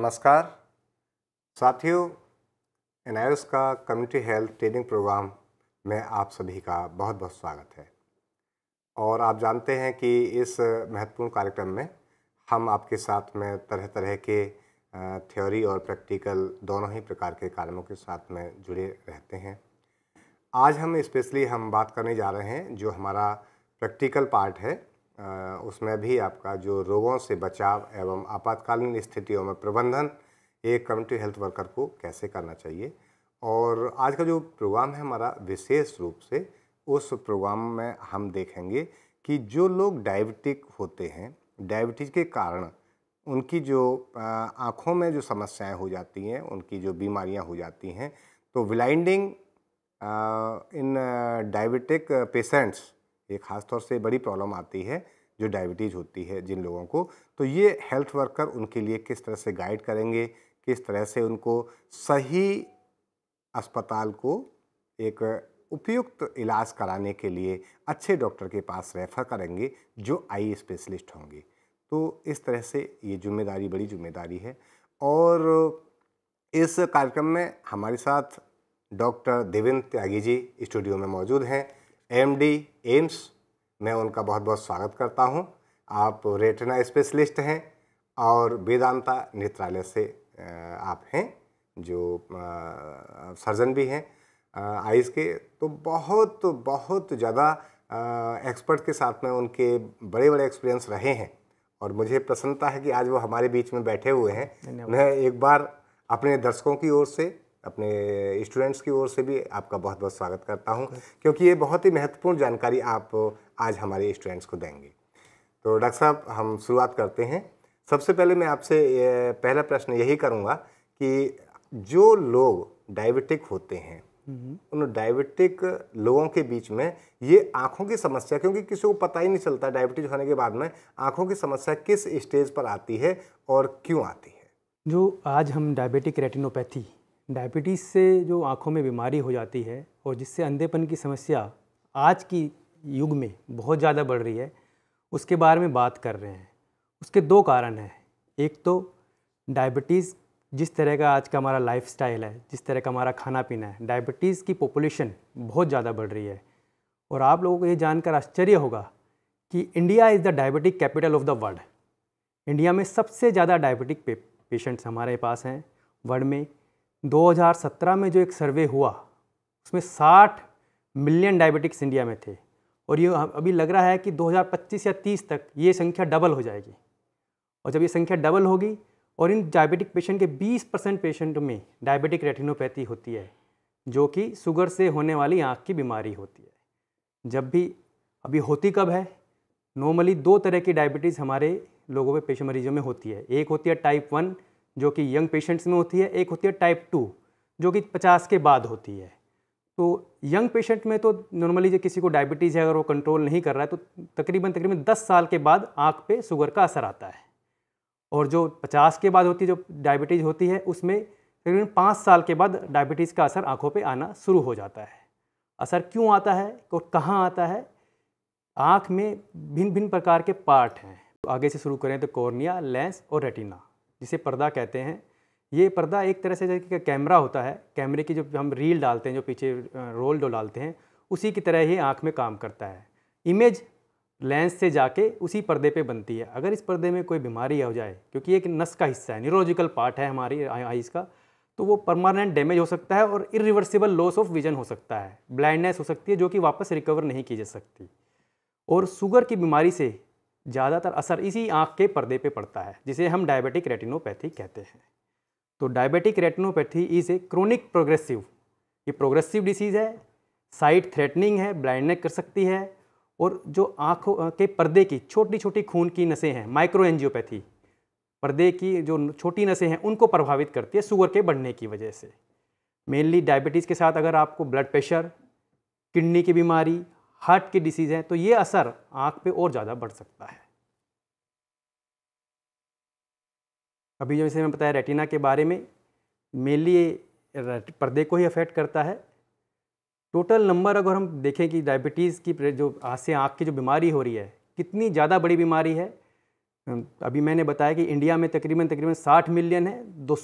नमस्कार साथियों एन का कम्युनिटी हेल्थ ट्रेनिंग प्रोग्राम में आप सभी का बहुत बहुत स्वागत है और आप जानते हैं कि इस महत्वपूर्ण कार्यक्रम में हम आपके साथ में तरह तरह के थ्योरी और प्रैक्टिकल दोनों ही प्रकार के कार्यों के साथ में जुड़े रहते हैं आज हम स्पेशली हम बात करने जा रहे हैं जो हमारा प्रैक्टिकल पार्ट है उसमें भी आपका जो रोगों से बचाव एवं आपातकालीन स्थितियों में प्रबंधन एक कम्युनिटी हेल्थ वर्कर को कैसे करना चाहिए और आज का जो प्रोग्राम है हमारा विशेष रूप से उस प्रोग्राम में हम देखेंगे कि जो लोग डायबिटिक होते हैं डायबिटीज़ के कारण उनकी जो आँखों में जो समस्याएं हो जाती हैं उनकी जो बीमारियां हो जाती हैं तो ब्लाइंडिंग इन डायबिटिक पेशेंट्स ये ख़ासतौर से बड़ी प्रॉब्लम आती है जो डायबिटीज़ होती है जिन लोगों को तो ये हेल्थ वर्कर उनके लिए किस तरह से गाइड करेंगे किस तरह से उनको सही अस्पताल को एक उपयुक्त इलाज कराने के लिए अच्छे डॉक्टर के पास रेफ़र करेंगे जो आई स्पेशलिस्ट होंगे तो इस तरह से ये जिम्मेदारी बड़ी जिम्मेदारी है और इस कार्यक्रम में हमारे साथ डॉक्टर देवेंद्र त्यागी जी स्टूडियो में मौजूद हैं एम डी एम्स मैं उनका बहुत बहुत स्वागत करता हूँ आप रेटिना स्पेशलिस्ट हैं और वेदांता नेत्रालय से आप हैं जो सर्जन भी हैं आईज़ के तो बहुत बहुत ज़्यादा एक्सपर्ट के साथ में उनके बड़े बड़े एक्सपीरियंस रहे हैं और मुझे प्रसन्नता है कि आज वो हमारे बीच में बैठे हुए हैं मैं एक बार अपने दर्शकों की ओर से अपने स्टूडेंट्स की ओर से भी आपका बहुत बहुत स्वागत करता हूँ क्योंकि ये बहुत ही महत्वपूर्ण जानकारी आप आज हमारे स्टूडेंट्स को देंगे तो डॉक्टर साहब हम शुरुआत करते हैं सबसे पहले मैं आपसे पहला प्रश्न यही करूँगा कि जो लोग डायबिटिक होते हैं हम्म। उन डायबिटिक लोगों के बीच में ये आँखों की समस्या क्योंकि किसी को पता ही नहीं चलता डायबिटीज होने के बाद में आँखों की समस्या किस स्टेज पर आती है और क्यों आती है जो आज हम डायबिटिक रेटिनोपैथी डायबिटीज़ से जो आँखों में बीमारी हो जाती है और जिससे अंधेपन की समस्या आज की युग में बहुत ज़्यादा बढ़ रही है उसके बारे में बात कर रहे हैं उसके दो कारण हैं एक तो डायबिटीज़ जिस तरह का आज का हमारा लाइफ है जिस तरह का हमारा खाना पीना है डायबिटीज़ की पॉपुलेशन बहुत ज़्यादा बढ़ रही है और आप लोगों को ये जानकर आश्चर्य होगा कि India is the diabetic capital of the world India में सबसे ज़्यादा डायबिटिक पेशेंट्स हमारे पास हैं वर्ल्ड में 2017 में जो एक सर्वे हुआ उसमें 60 मिलियन डायबिटिक्स इंडिया में थे और ये अभी लग रहा है कि 2025 या 30 तक ये संख्या डबल हो जाएगी और जब ये संख्या डबल होगी और इन डायबिटिक पेशेंट के 20 परसेंट पेशेंट में डायबिटिक रेटिनोपैथी होती है जो कि शुगर से होने वाली आँख की बीमारी होती है जब भी अभी होती कब है नॉर्मली दो तरह की डायबिटीज़ हमारे लोगों में पेशे मरीजों में होती है एक होती है टाइप वन जो कि यंग पेशेंट्स में होती है एक होती है टाइप टू जो कि पचास के बाद होती है तो यंग पेशेंट में तो नॉर्मली जो किसी को डायबिटीज़ है अगर वो कंट्रोल नहीं कर रहा है तो तकरीबन तकरीबन दस साल के बाद आँख पे शुगर का असर आता है और जो पचास के बाद होती है जो डायबिटीज़ होती है उसमें तकरीबन पाँच साल के बाद डायबिटीज़ का असर आँखों पर आना शुरू हो जाता है असर क्यों आता है और कहाँ आता है आँख में भिन्न भिन्न प्रकार के पार्ट हैं आगे से शुरू करें तो कॉर्निया लेंस और रेटिना जिसे पर्दा कहते हैं ये पर्दा एक तरह से जैसे कैमरा होता है कैमरे की जो हम रील डालते हैं जो पीछे रोल डो डालते हैं उसी की तरह ही आँख में काम करता है इमेज लेंस से जाके उसी पर्दे पे बनती है अगर इस पर्दे में कोई बीमारी हो जाए क्योंकि एक नस का हिस्सा है न्यूरोलॉजिकल पार्ट है हमारी आइज़ का तो वो परमानेंट डैमेज हो सकता है और इरिवर्सिबल लॉस ऑफ विजन हो सकता है ब्लाइंडनेस हो सकती है जो कि वापस रिकवर नहीं की जा सकती और शुगर की बीमारी से ज़्यादातर असर इसी आँख के पर्दे पे पड़ता है जिसे हम डायबिटिक रेटिनोपैथी कहते हैं तो diabetic retinopathy is a chronic progressive ये प्रोग्रेसिव डिसीज़ है साइट थ्रेटनिंग है ब्लाइंडनेस कर सकती है और जो आँखों के पर्दे की छोटी छोटी खून की नसें हैं माइक्रो एंजियोपैथी पर्दे की जो छोटी नसें हैं उनको प्रभावित करती है शुगर के बढ़ने की वजह से मेनली डायबिटीज़ के साथ अगर आपको ब्लड प्रेशर किडनी की बीमारी हार्ट की डिसीज़ है तो ये असर आँख पे और ज़्यादा बढ़ सकता है अभी जैसे मैं बताया रेटिना के बारे में मेनली ये पर्दे को ही अफेक्ट करता है टोटल नंबर अगर हम देखें कि डायबिटीज़ की जो आँख से आँख की जो बीमारी हो रही है कितनी ज़्यादा बड़ी बीमारी है अभी मैंने बताया कि इंडिया में तकरीबन तकरीबन 60 मिलियन है दो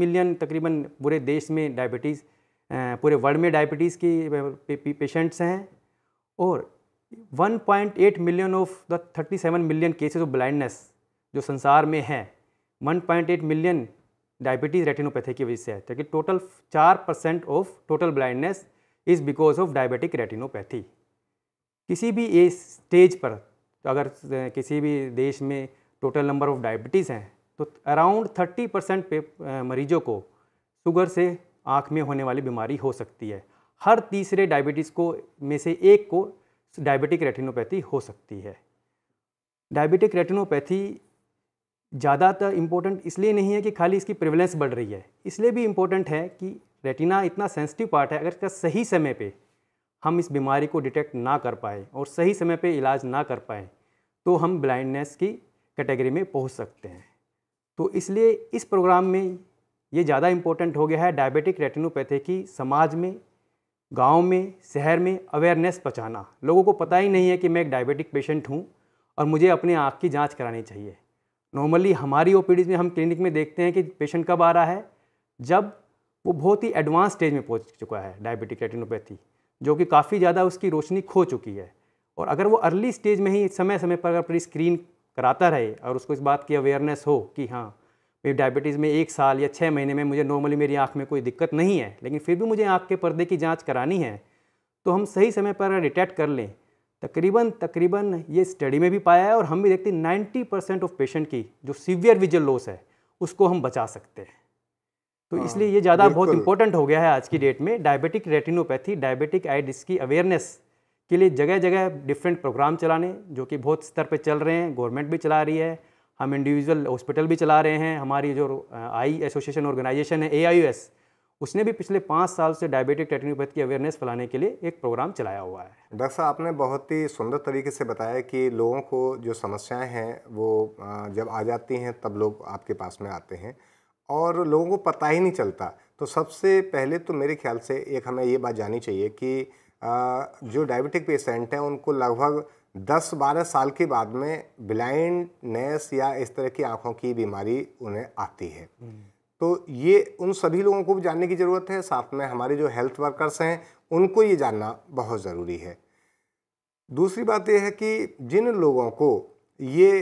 मिलियन तकरीबन पूरे देश में डायबिटीज़ पूरे वर्ल्ड में डायबिटीज़ की पेशेंट्स हैं और 1.8 million of the 37 million cases of blindness जो संसार में है 1.8 मिलियन डायबिटीज़ रेटिनोपैथी की वजह से है ताकि टोटल चार percent of total blindness is because of diabetic retinopathy किसी भी एज स्टेज पर तो अगर किसी भी देश में टोटल नंबर ऑफ डायबिटीज़ हैं तो अराउंड थर्टी परसेंट मरीजों को शुगर से आँख में होने वाली बीमारी हो सकती है हर तीसरे डायबिटीज़ को में से एक को डायबिटिक रेटिनोपैथी हो सकती है डायबिटिक रेटिनोपैथी ज़्यादातर इम्पोर्टेंट इसलिए नहीं है कि खाली इसकी प्रिवलेंस बढ़ रही है इसलिए भी इम्पोर्टेंट है कि रेटिना इतना सेंसिटिव पार्ट है अगर इसका सही समय पे हम इस बीमारी को डिटेक्ट ना कर पाए और सही समय पे इलाज ना कर पाए तो हम ब्लाइंडनेस की कैटेगरी में पहुंच सकते हैं तो इसलिए इस प्रोग्राम में ये ज़्यादा इम्पोर्टेंट हो गया है डायबिटिक रेटिनोपैथी की समाज में गांव में शहर में अवेयरनेस बचाना लोगों को पता ही नहीं है कि मैं एक डायबिटिक पेशेंट हूँ और मुझे अपने आँख की जाँच करानी चाहिए नॉर्मली हमारी ओ में हम क्लिनिक में देखते हैं कि पेशेंट कब आ रहा है जब वो बहुत ही एडवांस स्टेज में पहुंच चुका है डायबिटिक रेटिनोपैथी जो कि काफ़ी ज़्यादा उसकी रोशनी खो चुकी है और अगर वो अर्ली स्टेज में ही समय समय पर अपनी स्क्रीन कराता रहे और उसको इस बात की अवेयरनेस हो कि हाँ मेरी डायबिटीज़ में एक साल या छः महीने में मुझे नॉर्मली मेरी आँख में कोई दिक्कत नहीं है लेकिन फिर भी मुझे आँख के पर्दे की जाँच करानी है तो हम सही समय पर डिटेक्ट कर लें तकरीबन तकरीबन ये स्टडी में भी पाया है और हम भी देखते हैं नाइन्टी परसेंट ऑफ पेशेंट की जो सीवियर विजल लॉस है उसको हम बचा सकते हैं तो हाँ, इसलिए ये ज़्यादा बहुत इंपॉर्टेंट हो गया है आज की डेट में diabetic retinopathy diabetic eye disease की अवेयरनेस के लिए जगह जगह डिफरेंट प्रोग्राम चलाने जो कि बहुत स्तर पर चल रहे हैं गवर्नमेंट भी चला रही है हम इंडिविजुअल हॉस्पिटल भी चला रहे हैं हमारी जो आई एसोसिएशन ऑर्गेनाइजेशन है ए उसने भी पिछले पाँच साल से डायबिटिक टेटनोपैथी की अवेयरनेस फैलाने के लिए एक प्रोग्राम चलाया हुआ है डॉक्टर साहब आपने बहुत ही सुंदर तरीके से बताया कि लोगों को जो समस्याएं हैं वो जब आ जाती हैं तब लोग आपके पास में आते हैं और लोगों को पता ही नहीं चलता तो सबसे पहले तो मेरे ख्याल से एक हमें ये बात जानी चाहिए कि जो डायबिटिक पेशेंट हैं उनको लगभग दस बारह साल के बाद में ब्लाइंडनेस या इस तरह की आँखों की बीमारी उन्हें आती है हम्म। तो ये उन सभी लोगों को भी जानने की ज़रूरत है साथ में हमारे जो हेल्थ वर्कर्स हैं उनको ये जानना बहुत ज़रूरी है दूसरी बात यह है कि जिन लोगों को ये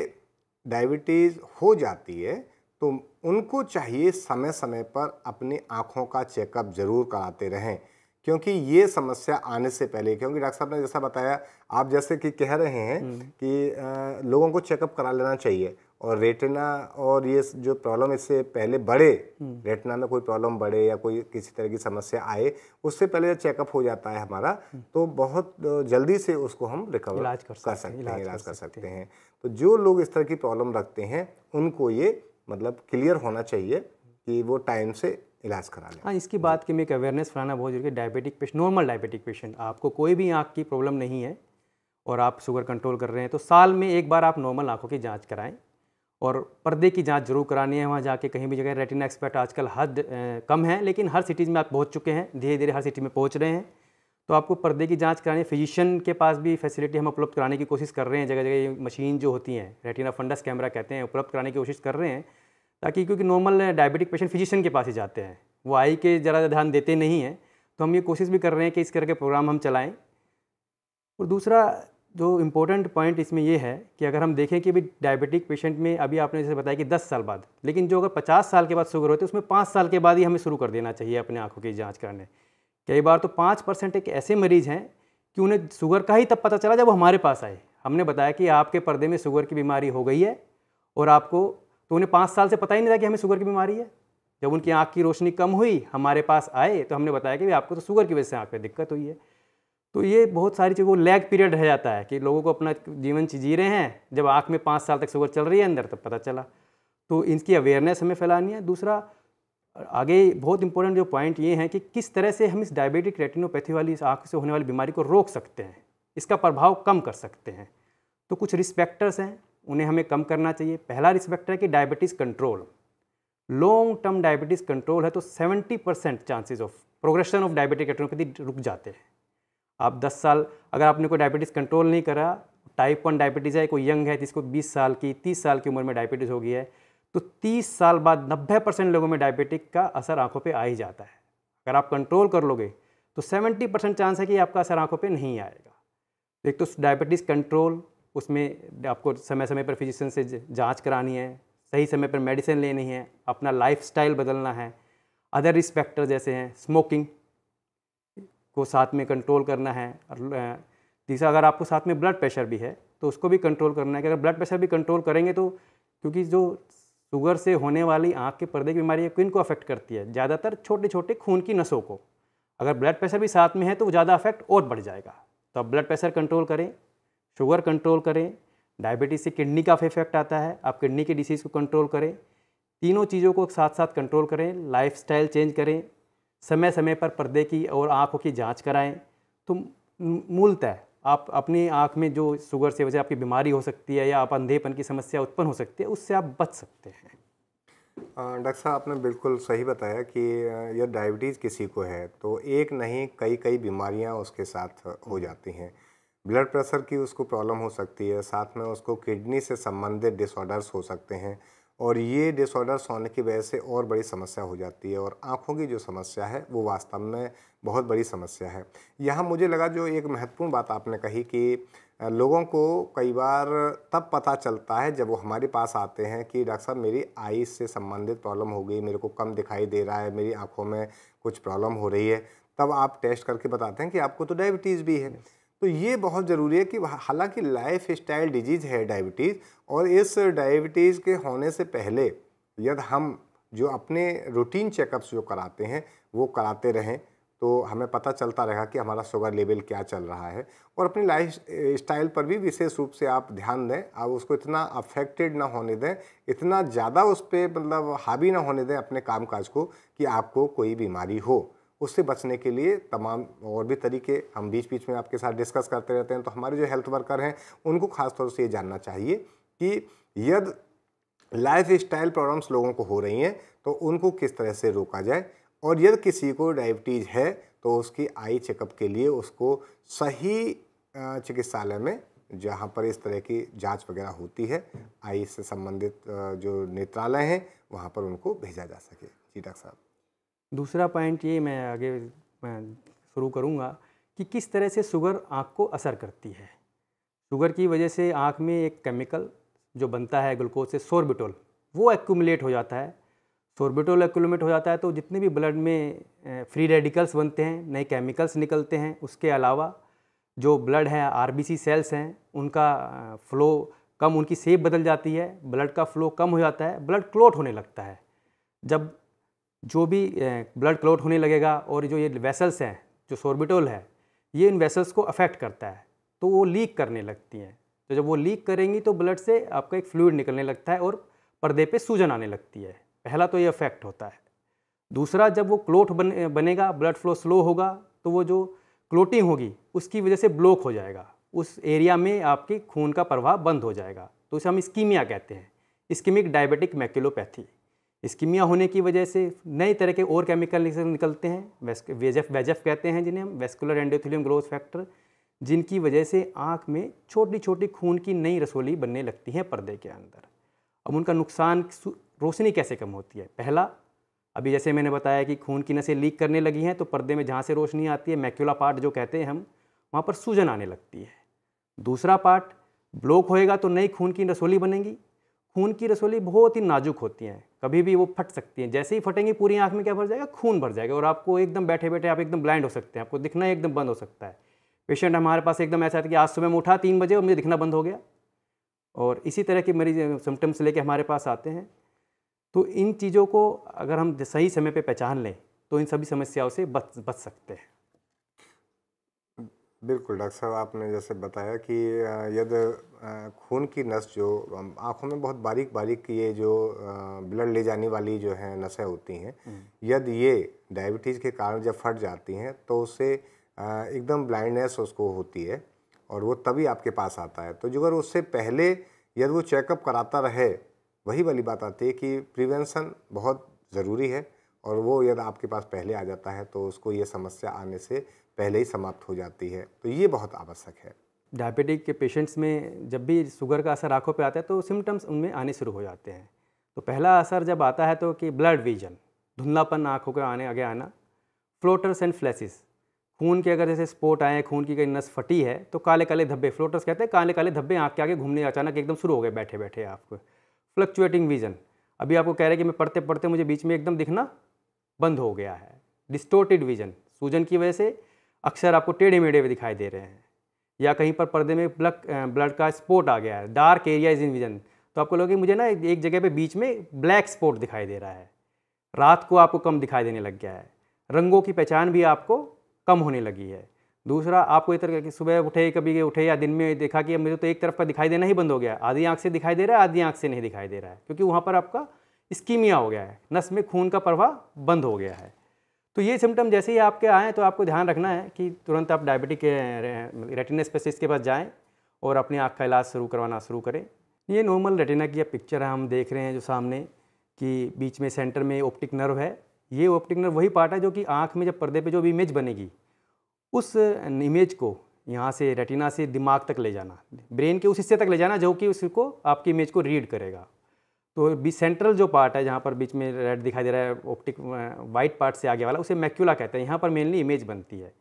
डायबिटीज़ हो जाती है तो उनको चाहिए समय समय पर अपनी आँखों का चेकअप ज़रूर कराते रहें क्योंकि ये समस्या आने से पहले क्योंकि डॉक्टर साहब ने जैसा बताया आप जैसे कि कह रहे हैं हम्म। कि आ, लोगों को चेकअप करा लेना चाहिए और रेटना और ये जो प्रॉब्लम इससे पहले बढ़े हम्म। रेटना में कोई प्रॉब्लम बढ़े या कोई किसी तरह की समस्या आए उससे पहले चेकअप हो जाता है हमारा हम्म। तो बहुत जल्दी से उसको हम रिकवर कर सकते, कर सकते हैं इलाज कर सकते हैं तो जो लोग इस तरह की प्रॉब्लम रखते हैं उनको ये मतलब क्लियर होना चाहिए कि वो टाइम से इलाज करा लें हाँ इसकी बात की मैं एक अवेयरनेस फैलाना बहुत जरूरी है diabetic patient normal diabetic patient आपको कोई भी आँख की प्रॉब्लम नहीं है और आप शुगर कंट्रोल कर रहे हैं तो साल में एक बार आप नॉर्मल आँखों की जाँच कराएँ और पर्दे की जाँच जरूर करानी है वहाँ जाके कहीं भी जगह रेटिना एक्सपर्ट आजकल हद कम है लेकिन हर सिटीज़ में आप पहुँच चुके हैं धीरे धीरे हर सिटी में पहुँच रहे हैं तो आपको पर्दे की जांच करानी फिजिशियन के पास भी फैसिलिटी हम उपलब्ध कराने की कोशिश कर रहे हैं जगह जगह मशीन जो होती हैं रेटिना फंडस कैमरा कहते हैं उपलब्ध कराने की कोशिश कर रहे हैं ताकि क्योंकि नॉर्मल डायबिटिक पेशेंट फिजिशियन के पास ही जाते हैं वो आई के ज़रा ध्यान देते नहीं हैं तो हम ये कोशिश भी कर रहे हैं कि इस तरह के प्रोग्राम हम चलाएँ और दूसरा जो इम्पोर्टेंट पॉइंट इसमें यह है कि अगर हम देखें कि अभी डायबिटिक पेशेंट में अभी आपने जैसे बताया कि 10 साल बाद लेकिन जो अगर 50 साल के बाद शुगर होते हैं उसमें 5 साल के बाद ही हमें शुरू कर देना चाहिए अपने आंखों की जांच करने कई बार तो पाँच परसेंट एक ऐसे मरीज़ हैं कि उन्हें शुगर का ही तब पता चला जब वो हमारे पास आए हमने बताया कि आपके पर्दे में शुगर की बीमारी हो गई है और आपको तो उन्हें पाँच साल से पता ही नहीं था कि हमें शुगर की बीमारी है जब उनकी आँख की रोशनी कम हुई हमारे पास आए तो हमने बताया कि आपको तो शुगर की वजह से आँख में दिक्कत हुई है तो ये बहुत सारी चीज़ वो लैग पीरियड रह जाता है कि लोगों को अपना जीवन जी रहे हैं जब आँख में पाँच साल तक शुगर चल रही है अंदर तब पता चला तो इनकी अवेयरनेस हमें फैलानी है दूसरा आगे बहुत इंपॉर्टेंट जो पॉइंट ये हैं कि किस तरह से हम इस डायबिटिक रेटिनोपैथी वाली इस आँख से होने वाली बीमारी को रोक सकते हैं इसका प्रभाव कम कर सकते हैं तो कुछ रिस्पेक्टर्स हैं उन्हें हमें कम करना चाहिए पहला रिस्क फैक्टर है कि diabetes control long term diabetes control है तो 70 percent chances of progression of diabetic retinopathy रुक जाते हैं आप 10 साल अगर आपने कोई डायबिटीज़ कंट्रोल नहीं करा टाइप वन डायबिटीज़ है कोई यंग है जिसको 20 साल की 30 साल की उम्र में डायबिटीज़ हो गई है तो 30 साल बाद 90 परसेंट लोगों में डायबिटिक का असर आंखों पे आ ही जाता है अगर आप कंट्रोल कर लोगे तो 70 परसेंट चांस है कि आपका असर आंखों पे नहीं आएगा एक तो डायबिटीज़ कंट्रोल उसमें आपको समय समय पर फिजिशियन से जांच करानी है सही समय पर मेडिसिन लेनी है अपना लाइफ बदलना है अदर रिस्क फैक्टर जैसे हैं स्मोकिंग को साथ में कंट्रोल करना है तीसरा अगर आपको साथ में ब्लड प्रेशर भी है तो उसको भी कंट्रोल करना है कि अगर ब्लड प्रेशर भी कंट्रोल करेंगे तो क्योंकि जो शुगर से होने वाली आँख के पर्दे की बीमारी है किन को अफेक्ट करती है ज़्यादातर छोटे छोटे खून की नसों को अगर ब्लड प्रेशर भी साथ में है तो वो ज़्यादा अफेक्ट और बढ़ जाएगा तो आप ब्लड प्रेशर कंट्रोल करें शुगर कंट्रोल करें डायबिटीज़ से किडनी का इफेक्ट आता है आप किडनी के डिसीज़ को कंट्रोल करें तीनों चीज़ों को साथ साथ कंट्रोल करें लाइफ चेंज करें समय समय पर पर्दे की और आँखों की जाँच कराएँ तो मूलतः आप अपनी आँख में जो शुगर से वजह आपकी बीमारी हो सकती है या आप अंधेपन की समस्या उत्पन्न हो सकती है उससे आप बच सकते हैं डॉक्टर साहब आपने बिल्कुल सही बताया कि यह डायबिटीज़ किसी को है तो एक नहीं कई कई बीमारियां उसके साथ हो जाती हैं ब्लड प्रेशर की उसको प्रॉब्लम हो सकती है साथ में उसको किडनी से संबंधित डिसऑर्डर्स हो सकते हैं और ये डिसऑर्डर्स होने की वजह से और बड़ी समस्या हो जाती है और आँखों की जो समस्या है वो वास्तव में बहुत बड़ी समस्या है यहाँ मुझे लगा जो एक महत्वपूर्ण बात आपने कही कि लोगों को कई बार तब पता चलता है जब वो हमारे पास आते हैं कि डॉक्टर साहब मेरी आई से संबंधित प्रॉब्लम हो गई मेरे को कम दिखाई दे रहा है मेरी आँखों में कुछ प्रॉब्लम हो रही है तब आप टेस्ट करके बताते हैं कि आपको तो डायबिटीज़ भी है तो ये बहुत ज़रूरी है कि हालांकि लाइफ स्टाइल डिजीज़ है डायबिटीज़ और इस डायबिटीज़ के होने से पहले यदि हम जो अपने रूटीन चेकअप्स जो कराते हैं वो कराते रहें तो हमें पता चलता रहेगा कि हमारा शुगर लेवल क्या चल रहा है और अपनी लाइफ स्टाइल पर भी विशेष रूप से आप ध्यान दें आप उसको इतना अफेक्टेड ना होने दें इतना ज़्यादा उस पर मतलब हावी ना होने दें अपने काम काज को कि आपको कोई बीमारी हो उससे बचने के लिए तमाम और भी तरीके हम बीच बीच में आपके साथ डिस्कस करते रहते हैं तो हमारे जो हेल्थ वर्कर हैं उनको खासतौर से ये जानना चाहिए कि यद लाइफ स्टाइल प्रॉब्लम्स लोगों को हो रही हैं तो उनको किस तरह से रोका जाए और यदि किसी को डायबिटीज़ है तो उसकी आई चेकअप के लिए उसको सही चिकित्सालय में जहाँ पर इस तरह की जांच वगैरह होती है आई से संबंधित जो नेत्रालय हैं वहाँ पर उनको भेजा जा सके जी डॉक्टर साहब दूसरा पॉइंट ये मैं आगे शुरू करूँगा कि किस तरह से शुगर आँख को असर करती है शुगर की वजह से आँख में एक केमिकल जो बनता है ग्लूकोज से सोरबिटोल वो एक्यूमुलेट हो जाता है सोरबिटोल एक्यूमुलेट हो जाता है तो जितने भी ब्लड में फ्री रेडिकल्स बनते हैं नए केमिकल्स निकलते हैं उसके अलावा जो ब्लड है आर सेल्स हैं उनका फ्लो कम उनकी सेप बदल जाती है ब्लड का फ्लो कम हो जाता है ब्लड क्लोट होने लगता है जब जो भी ब्लड क्लोट होने लगेगा और जो ये वेसल्स हैं जो सोर्बिटोल है ये इन वेसल्स को अफेक्ट करता है तो वो लीक करने लगती हैं तो जब वो लीक करेंगी तो ब्लड से आपका एक फ्लूड निकलने लगता है और पर्दे पे सूजन आने लगती है पहला तो ये अफेक्ट होता है दूसरा जब वो क्लोट बन बनेगा ब्लड फ्लो स्लो होगा तो वो जो क्लोटिंग होगी उसकी वजह से ब्लॉक हो जाएगा उस एरिया में आपके खून का प्रवाह बंद हो जाएगा तो इसे हम स्कीमिया कहते हैं स्कीमिक डायबिटिक मैक्यूलोपैथी स्कीमिया होने की वजह से नए तरह के और केमिकल निकलते हैं वेजफ वेजफ कहते हैं जिन्हें हम वेस्कुलर एंडोथिलियम ग्रोथ फैक्टर जिनकी वजह से आँख में छोटी छोटी खून की नई रसोली बनने लगती हैं पर्दे के अंदर अब उनका नुकसान रोशनी कैसे कम होती है पहला अभी जैसे मैंने बताया कि खून की नसें लीक करने लगी हैं तो पर्दे में जहाँ से रोशनी आती है मैक्यूला पार्ट जो कहते हैं हम वहाँ पर सूजन आने लगती है दूसरा पार्ट ब्लॉक होएगा तो नई खून की रसोली बनेगी खून की रसोली बहुत ही नाजुक होती हैं कभी भी वो फट सकती हैं जैसे ही फटेंगी पूरी आँख में क्या भर जाएगा खून भर जाएगा और आपको एकदम बैठे बैठे आप एकदम ब्लाइंड हो सकते हैं आपको दिखना एकदम बंद हो सकता है पेशेंट हमारे पास एकदम ऐसा था कि आज सुबह में उठा तीन बजे और मुझे दिखना बंद हो गया और इसी तरह के मरीज सिम्टम्स लेके हमारे पास आते हैं तो इन चीज़ों को अगर हम सही समय पे पहचान लें तो इन सभी समस्याओं से बच बच सकते हैं बिल्कुल डॉक्टर साहब आपने जैसे बताया कि यदि खून की नस जो आँखों में बहुत बारीक बारीक ये जो ब्लड ले जाने वाली जो है नसें होती हैं यदि ये डायबिटीज़ के कारण जब फट जाती हैं तो उससे एकदम ब्लाइंडनेस उसको होती है और वो तभी आपके पास आता है तो जो अगर उससे पहले यदि वो चेकअप कराता रहे वही वाली बात आती है कि प्रिवेंशन बहुत ज़रूरी है और वो यदि आपके पास पहले आ जाता है तो उसको ये समस्या आने से पहले ही समाप्त हो जाती है तो ये बहुत आवश्यक है डायबिटिक के पेशेंट्स में जब भी शुगर का असर आँखों पर आता है तो सिम्टम्स उनमें आने शुरू हो जाते हैं तो पहला असर जब आता है तो कि ब्लड विजन धुंधलापन आँखों के आने आगे आना फ्लोटर्स एंड फ्लैसिस खून के अगर जैसे स्पोट आए खून की कहीं नस फटी है तो काले काले धब्बे फ्लोटर्स कहते हैं काले काले धब्बे आँख के आगे घूमने अचानक एकदम शुरू हो गए बैठे बैठे आपको फ्लक्चुएटिंग विजन अभी आपको कह रहे कि मैं पढ़ते पढ़ते मुझे बीच में एकदम दिखना बंद हो गया है डिस्टोटेड विजन सूजन की वजह से अक्सर आपको टेढ़े मेढ़े हुए दिखाई दे रहे हैं या कहीं पर पर्दे में ब्लक ब्लड का स्पॉट आ गया है dark area is in vision तो आपको लगे मुझे ना एक जगह पे बीच में ब्लैक स्पॉट दिखाई दे रहा है रात को आपको कम दिखाई देने लग गया है रंगों की पहचान भी आपको कम होने लगी है दूसरा आपको एक तरह की सुबह उठे कभी उठे या दिन में देखा कि मुझे तो एक तरफ का दिखाई देना ही बंद हो गया आधी आँख से दिखाई दे रहा है आधी आँख से नहीं दिखाई दे रहा है क्योंकि वहाँ पर आपका स्कीमिया हो गया है नस में खून का प्रवाह बंद हो गया है तो ये सिम्टम जैसे ही आपके आएँ तो आपको ध्यान रखना है कि तुरंत आप डायबिटिक के रेटिना स्पेशलिस्ट के पास जाएँ और अपनी आँख का इलाज शुरू करवाना शुरू करें ये नॉर्मल रेटिना की पिक्चर है हम देख रहे हैं जो सामने कि बीच में सेंटर में ऑप्टिक नर्व है ये ऑप्टिक नर्व वही पार्ट है जो कि आँख में जब पर्दे पे जो भी इमेज बनेगी उस इमेज को यहाँ से रेटिना से दिमाग तक ले जाना ब्रेन के उस हिस्से तक ले जाना जो कि उसको आपकी इमेज को रीड करेगा तो बीच सेंट्रल जो पार्ट है जहाँ पर बीच में रेड दिखाई दे रहा है ऑप्टिक वाइट पार्ट से आगे वाला उसे मैक्यूला कहते हैं यहाँ पर मेनली इमेज बनती है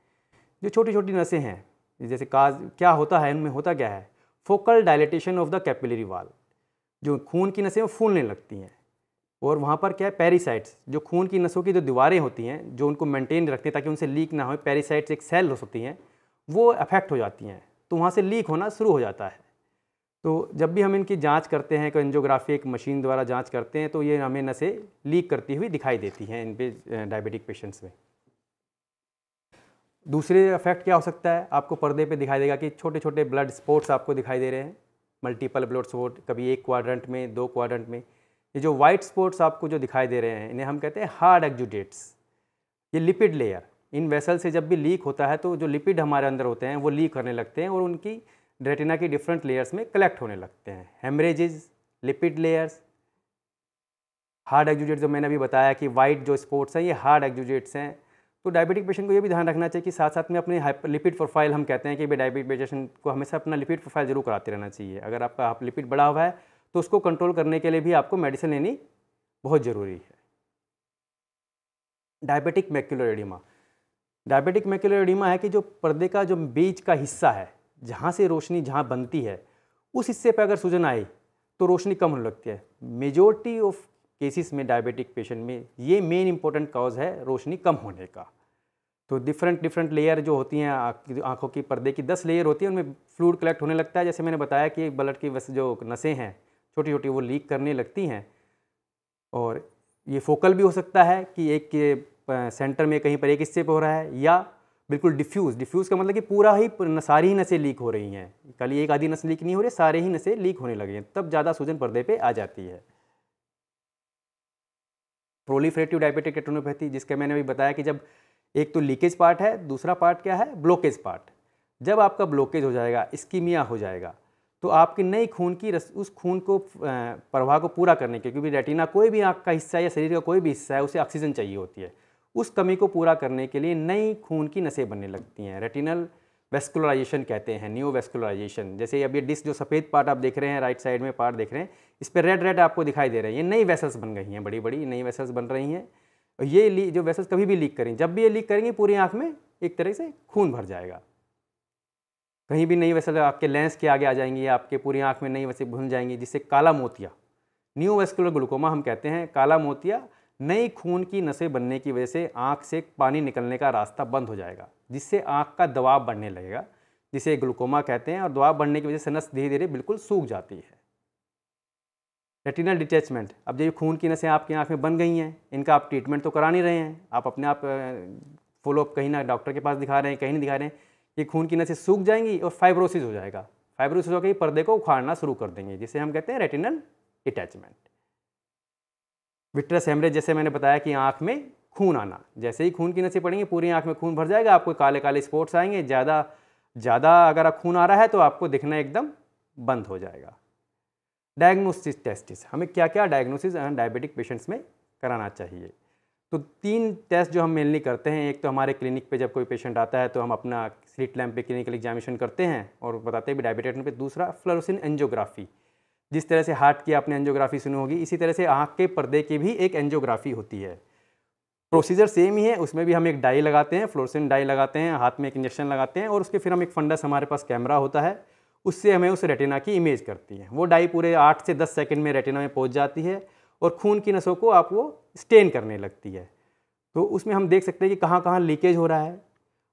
जो छोटी छोटी नसें हैं जैसे काज क्या होता है इनमें होता क्या है focal dilatation of the capillary wall जो खून की नसें वो फूलने लगती हैं और वहाँ पर क्या है पेरीसाइट्स जो खून की नसों की जो दीवारें होती हैं जो उनको मेंटेन रखती हैं ताकि उनसे लीक ना हो पेरीसाइट्स एक सेल होती हैं वो अफेक्ट हो जाती हैं तो वहाँ से लीक होना शुरू हो जाता है तो जब भी हम इनकी जांच करते हैं एंजियोग्राफी एक मशीन द्वारा जांच करते हैं तो ये हमें नसें लीक करती हुई दिखाई देती हैं इन पे डायबिटिक पेशेंट्स में दूसरे इफेक्ट क्या हो सकता है आपको पर्दे पे दिखाई देगा कि छोटे छोटे ब्लड स्पॉट्स आपको दिखाई दे रहे हैं मल्टीपल ब्लड स्पॉट कभी एक क्वाड्रेंट में दो क्वाड्रेंट में ये जो वाइट स्पॉट्स आपको जो दिखाई दे रहे हैं इन्हें हम कहते हैं हार्ड एक्जुडेट्स ये लिपिड लेयर इन वेसल से जब भी लीक होता है तो जो लिपिड हमारे अंदर होते हैं वो लीक करने लगते हैं और उनकी रेटिना की डिफरेंट लेयर्स में कलेक्ट होने लगते हैं haemorrhages lipid layers hard exudate जो मैंने अभी बताया कि वाइट जो स्पोर्ट्स हैं ये हार्ड एग्जुजेट्स हैं तो डायबिटिक पेशेंट को ये भी ध्यान रखना चाहिए कि साथ साथ में अपने लिपिड प्रोफाइल हम कहते हैं कि भाई डायबिटिक पेशेंट को हमेशा अपना लिपिड प्रोफाइल जरूर कराते रहना चाहिए अगर आपका आप लिपिड बढ़ा हुआ है तो उसको कंट्रोल करने के लिए भी आपको मेडिसिन लेनी बहुत ज़रूरी है diabetic macular oedema diabetic macular oedema है कि जो पर्दे का जो बीज का हिस्सा है जहाँ से रोशनी जहाँ बनती है उस हिस्से पर अगर सूजन आई तो रोशनी कम होने लगती है मेजोरिटी ऑफ केसेस में डायबिटिक पेशेंट में ये मेन इंपॉर्टेंट कॉज है रोशनी कम होने का तो डिफरेंट डिफरेंट लेयर जो होती हैं आँखों की पर्दे की दस लेयर होती है उनमें फ्लूड कलेक्ट होने लगता है जैसे मैंने बताया कि ब्लड की वैसे जो नसें हैं छोटी छोटी वो लीक करने लगती हैं और ये फोकल भी हो सकता है कि एक के सेंटर में कहीं पर एक हिस्से पर हो रहा है या बिल्कुल डिफ्यूज़ डिफ्यूज़ का मतलब कि पूरा ही सारी ही नसें लीक हो रही हैं कल एक आधी नस लीक नहीं हो रही सारे ही नसें लीक होने लगे हैं तब ज़्यादा सूजन पर्दे पे आ जाती है प्रोलीफ्रेटिव डायबिटिक एट्रोनोपैथी जिसके मैंने अभी बताया कि जब एक तो लीकेज पार्ट है दूसरा पार्ट क्या है ब्लॉकेज पार्ट जब आपका ब्लॉकेज हो जाएगा स्कीमिया हो जाएगा तो आपकी नई खून की रस उस खून को प्रवाह को पूरा करने के क्योंकि रेटिना कोई भी आँख का हिस्सा या शरीर का कोई भी हिस्सा है उसे ऑक्सीजन चाहिए होती है उस कमी को पूरा करने के लिए नई खून की नसें बनने लगती हैं रेटिनल वेस्कुलराइजेशन कहते हैं न्यू वेस्कुलराइजेशन जैसे अब ये डिस्क जो सफ़ेद पार्ट आप देख रहे हैं राइट साइड में पार्ट देख रहे हैं इस पर रेड रेड आपको दिखाई दे रहे हैं ये नई वेसल्स बन गई हैं बड़ी बड़ी नई वेसल्स बन रही हैं और ये जो वेसल्स कभी भी लीक करेंगे जब भी ये लीक करेंगे पूरी आँख में एक तरह से खून भर जाएगा कहीं भी नई वेसल आपके लेंस के आगे आ जाएंगी आपके पूरी आँख में नई वैसे भूल जाएंगी जिससे काला मोतिया न्यू वेस्कुलर ग्लूकोमा हम कहते हैं काला मोतिया नई खून की नसें बनने की वजह से आँख से पानी निकलने का रास्ता बंद हो जाएगा जिससे आँख का दबाव बढ़ने लगेगा जिसे ग्लूकोमा कहते हैं और दबाव बढ़ने की वजह से नस धीरे धीरे बिल्कुल सूख जाती है रेटिनल डिटैचमेंट अब जब खून की नसें आपकी आँख में बन गई हैं इनका आप ट्रीटमेंट तो करा नहीं रहे हैं आप अपने आप फॉलोअप कहीं ना डॉक्टर के पास दिखा रहे हैं कहीं नहीं दिखा रहे हैं कि खून की नसें सूख जाएंगी और फाइब्रोसिस हो जाएगा फाइब्रोसिस होकर पर्दे को उखाड़ना शुरू कर देंगे जिसे हम कहते हैं रेटिनल डिटैचमेंट विट्रस हेमरेज जैसे मैंने बताया कि आँख में खून आना जैसे ही खून की नसें पड़ेंगी पूरी आँख में खून भर जाएगा आपको काले काले स्पॉट्स आएंगे ज़्यादा ज़्यादा अगर खून आ रहा है तो आपको दिखना एकदम बंद हो जाएगा डायग्नोसिस टेस्टिस हमें क्या क्या डायग्नोसिस डायबिटिक पेशेंट्स में कराना चाहिए तो तीन टेस्ट जो हम मेनली करते हैं एक तो हमारे क्लिनिक पे जब कोई पेशेंट आता है तो हम अपना स्लिट लैम्प पे क्लिनिकल एग्जामिनेशन करते हैं और बताते हैं भी डायबिटेट पे दूसरा फ्लोरोसिन एंजियोग्राफी जिस तरह से हार्ट की आपने एंजियोग्राफी सुनी होगी इसी तरह से आँख के पर्दे की भी एक एंजियोग्राफी होती है प्रोसीजर सेम ही है उसमें भी हम एक डाई लगाते हैं फ्लोरसेंट डाई लगाते हैं हाथ में एक इंजेक्शन लगाते हैं और उसके फिर हम एक फंडस हमारे पास कैमरा होता है उससे हमें उस रेटिना की इमेज करती है वो डाई पूरे आठ से दस सेकेंड में रेटिना में पहुँच जाती है और खून की नसों को आप वो स्टेन करने लगती है तो उसमें हम देख सकते हैं कि कहाँ कहाँ लीकेज हो रहा है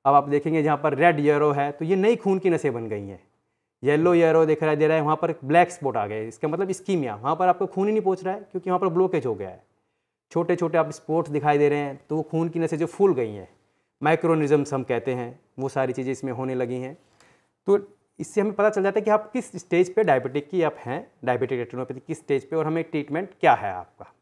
अब आप देखेंगे जहाँ पर रेड येरो है तो ये नई खून की नसें बन गई हैं येलो येरो दिखाई दे रहा है वहाँ पर ब्लैक स्पॉट आ गए इसका मतलब स्कीमिया वहाँ पर आपको खून ही नहीं पहुँच रहा है क्योंकि वहाँ पर ब्लॉकेज हो गया है छोटे छोटे आप स्पॉट्स दिखाई दे रहे हैं तो वो खून की नसें जो फूल गई हैं माइक्रोनिजम्स हम कहते हैं वो सारी चीज़ें इसमें होने लगी हैं तो इससे हमें पता चल जाता है कि आप किस स्टेज पे डायबिटिक की आप हैं डायबिटिक रेटिनोपैथी किस स्टेज पे और हमें ट्रीटमेंट क्या है आपका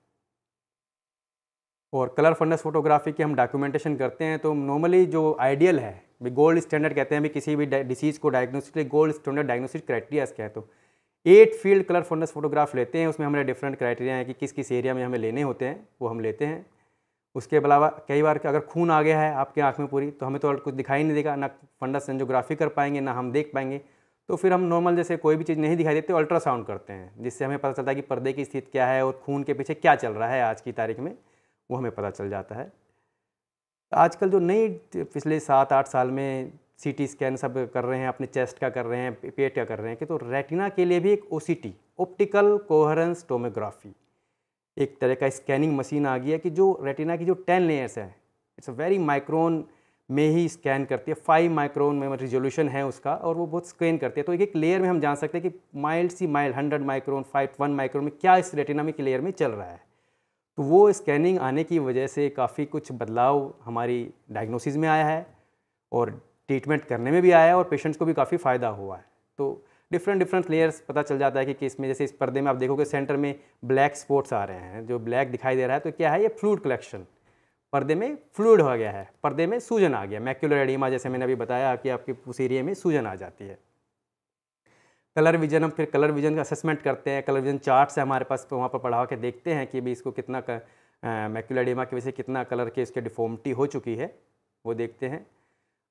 और कलर फंडस फोटोग्राफी की हम डॉक्यूमेंटेशन करते हैं तो नॉर्मली जो आइडियल है गोल्ड स्टैंडर्ड कहते हैं भी किसी भी डिसीज़ को diagnosis gold standard diagnostic criterias कहते तो eight field colour fundus photograph लेते हैं उसमें हमारे डिफरेंट क्राइटेरिया हैं कि किस किस एरिया में हमें लेने होते हैं वो हम लेते हैं उसके अलावा कई बार अगर खून आ गया है आपके आँख में पूरी तो हमें तो कुछ दिखाई नहीं देगा ना फंडस एंजोग्राफी कर पाएंगे ना हम देख पाएंगे तो फिर हम नॉर्मल जैसे कोई भी चीज़ नहीं दिखाई देते अल्ट्रासाउंड करते हैं जिससे हमें पता चलता है कि पर्दे की स्थिति क्या है और खून के पीछे क्या चल रहा है आज की तारीख में वो हमें पता चल जाता है आजकल जो नई पिछले सात आठ साल में सी टी स्कैन सब कर रहे हैं अपने चेस्ट का कर रहे हैं पेट का कर रहे हैं कि तो रेटिना के लिए भी एक O C T optical coherence tomography एक तरह का स्कैनिंग मशीन आ गई है कि जो रेटिना की जो टेन लेयर्स है इट्स अ वेरी माइक्रोन में ही स्कैन करती है फाइव माइक्रोन में रिजोल्यूशन मतलब है उसका और वो बहुत स्कैन करती है तो एक एक लेयर में हम जान सकते हैं कि mild C mild hundred micron five one micron में क्या इस रेटिना में के लेयर में चल रहा है तो वो स्कैनिंग आने की वजह से काफ़ी कुछ बदलाव हमारी डायग्नोसिस में आया है और ट्रीटमेंट करने में भी आया है और पेशेंट्स को भी काफ़ी फ़ायदा हुआ है तो डिफरेंट डिफरेंट लेयर्स पता चल जाता है कि किस में जैसे इस पर्दे में आप देखोगे सेंटर में ब्लैक स्पॉट्स आ रहे हैं जो ब्लैक दिखाई दे रहा है तो क्या है ये फ्लूड कलेक्शन पर्दे में फ्लूड हो गया है पर्दे में सूजन आ गया मैक्यूलर एडिमा जैसे मैंने अभी बताया कि आपके उस एरिए में सूजन आ जाती है कलर विजन हम फिर कलर विजन का असेसमेंट करते हैं कलर विजन चार्ट है हमारे पास तो वहाँ पर पढ़ा के देखते हैं कि भाई इसको कितना मैक्यूलाडीमा की वजह से कितना कलर के इसके डिफॉर्मिटी हो चुकी है वो देखते हैं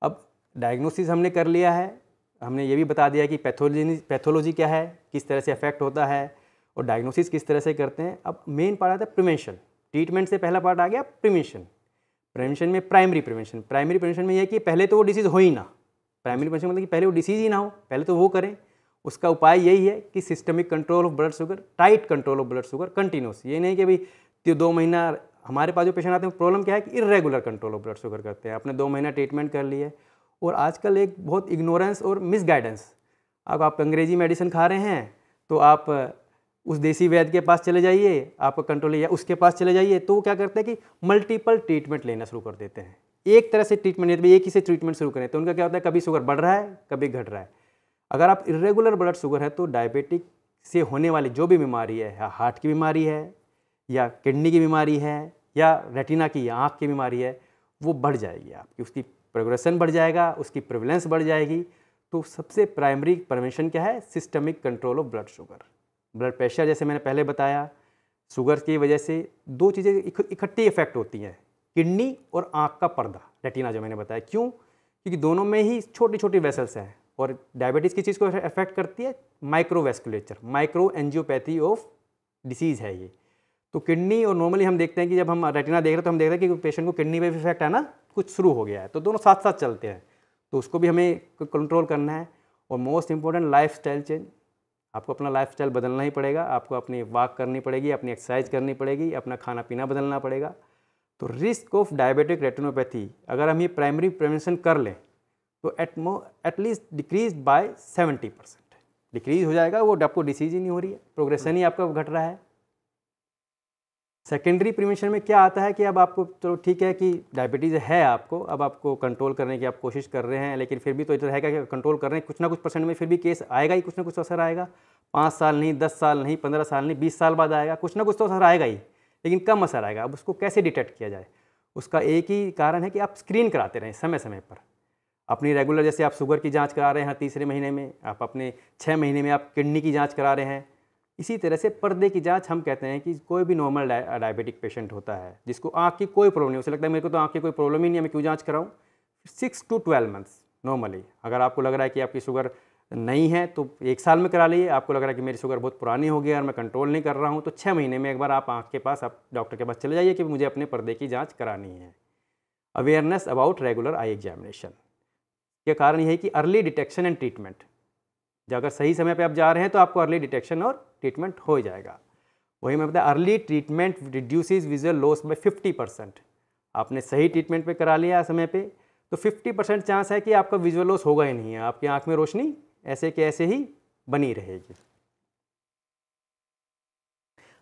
अब डायग्नोसिस हमने कर लिया है हमने ये भी बता दिया कि पैथोलॉजी पैथोलॉजी क्या है किस तरह से अफेक्ट होता है और डायग्नोसिस किस तरह से करते हैं अब मेन पार्ट आता है प्रिवेंशन ट्रीटमेंट से पहला पार्ट आ गया प्रिवेंशन प्रिवेंशन में प्राइमरी प्रिवेंशन प्राइमरी प्रिवेंशन में यह कि पहले तो वो डिसीज़ हो ही ना प्राइमरी प्रिवेंशन मतलब कि पहले वो डिसीज़ ही ना हो पहले तो वो करें उसका उपाय यही है कि systemic control of blood sugar tight control of blood sugar continuous ये नहीं कि भाई दो महीना हमारे पास जो पेशेंट आते हैं प्रॉब्लम क्या है कि irregular control of blood sugar करते हैं आपने दो महीना ट्रीटमेंट कर लिया और आजकल एक बहुत इग्नोरेंस और मिसगाइडेंस अब आप अंग्रेजी मेडिसिन खा रहे हैं तो आप उस देसी वैद्य के पास चले जाइए आपका कंट्रोल या उसके पास चले जाइए तो वो क्या करते हैं कि मल्टीपल ट्रीटमेंट लेना शुरू कर देते हैं एक तरह से ट्रीटमेंट लेते एक ही से ट्रीटमेंट शुरू करें तो उनका क्या होता है कभी शुगर बढ़ रहा है कभी घट रहा है अगर आप इरेगुलर ब्लड शुगर है तो डायबिटिक से होने वाली जो भी बीमारी है या हार्ट की बीमारी है या किडनी की बीमारी है या रेटिना की या आँख की बीमारी है वो बढ़ जाएगी आपकी उसकी प्रोग्रेशन बढ़ जाएगा उसकी प्रिवलेंस बढ़ जाएगी तो सबसे प्राइमरी परमिशन क्या है systemic control of blood sugar blood pressure जैसे मैंने पहले बताया शुगर की वजह से दो चीज़ें इकट्ठी इफेक्ट होती हैं किडनी और आँख का पर्दा रेटिना जो मैंने बताया क्यों क्योंकि दोनों में ही छोटी छोटी वेसल्स हैं और डायबिटीज़ की चीज़ को अफेक्ट करती है microvasculature micro angiopathy of disease है ये तो किडनी और नॉर्मली हम देखते हैं कि जब हम रेटिना देख रहे हैं तो हम देख रहे हैं कि पेशेंट को किडनी पे भी इफेक्ट आना कुछ शुरू हो गया है तो दोनों साथ साथ चलते हैं तो उसको भी हमें कंट्रोल करना है और most important lifestyle change आपको अपना लाइफ स्टाइल बदलना ही पड़ेगा आपको अपनी वॉक करनी पड़ेगी अपनी एक्सरसाइज करनी पड़ेगी अपना खाना पीना बदलना पड़ेगा तो रिस्क ऑफ डायबिटिक रेटिनोपैथी अगर हम ये प्राइमरी प्रिवेंशन कर लें तो एट मो at least decrease by seventy percent decrease हो जाएगा वो आपको डिसीज ही नहीं हो रही है प्रोग्रेशन ही आपका घट रहा है सेकेंडरी प्रिवेंशन में क्या आता है कि अब आपको चलो तो ठीक है कि डायबिटीज़ है आपको अब आपको कंट्रोल करने की आप कोशिश कर रहे हैं लेकिन फिर भी तो इधर रहेगा कि कंट्रोल कर रहे हैं कुछ ना कुछ परसेंट में फिर भी केस आएगा ही कुछ ना कुछ तो असर आएगा पाँच साल नहीं दस साल नहीं पंद्रह साल नहीं बीस साल बाद आएगा कुछ ना कुछ तो असर आएगा ही लेकिन कम असर आएगा अब उसको कैसे डिटेक्ट किया जाए उसका एक ही कारण है कि आप स्क्रीन कराते रहें समय समय पर अपनी रेगुलर जैसे आप शुगर की जांच करा रहे हैं तीसरे महीने में आप अपने छः महीने में आप किडनी की जांच करा रहे हैं इसी तरह से पर्दे की जांच हम कहते हैं कि कोई भी नॉर्मल डायबिटिक पेशेंट होता है जिसको आँख की कोई प्रॉब्लम नहीं उसे लगता है मेरे को तो आँख की कोई प्रॉब्लम ही नहीं है मैं क्यों जाँच कराऊँ six to twelve months normally अगर आपको लग रहा है कि आपकी शुगर नहीं है तो एक साल में करा लीजिए आपको लग रहा है कि मेरी शुगर बहुत पुरानी हो गई है और मैं कंट्रोल नहीं कर रहा हूँ तो छः महीने में एक बार आप आँख के पास आप डॉक्टर के पास चले जाइए कि मुझे अपने पर्दे की जाँच करानी है awareness about regular eye examination के कारण यह है कि अर्ली डिटेक्शन एंड ट्रीटमेंट जब अगर सही समय पे आप जा रहे हैं तो आपको अर्ली डिटेक्शन और ट्रीटमेंट हो जाएगा वही मैं बताया early treatment reduces visual loss by fifty percent आपने सही ट्रीटमेंट पे करा लिया समय पे तो 50 परसेंट चांस है कि आपका विजुअल लॉस होगा ही नहीं है आपकी आँख में रोशनी ऐसे के ऐसे ही बनी रहेगी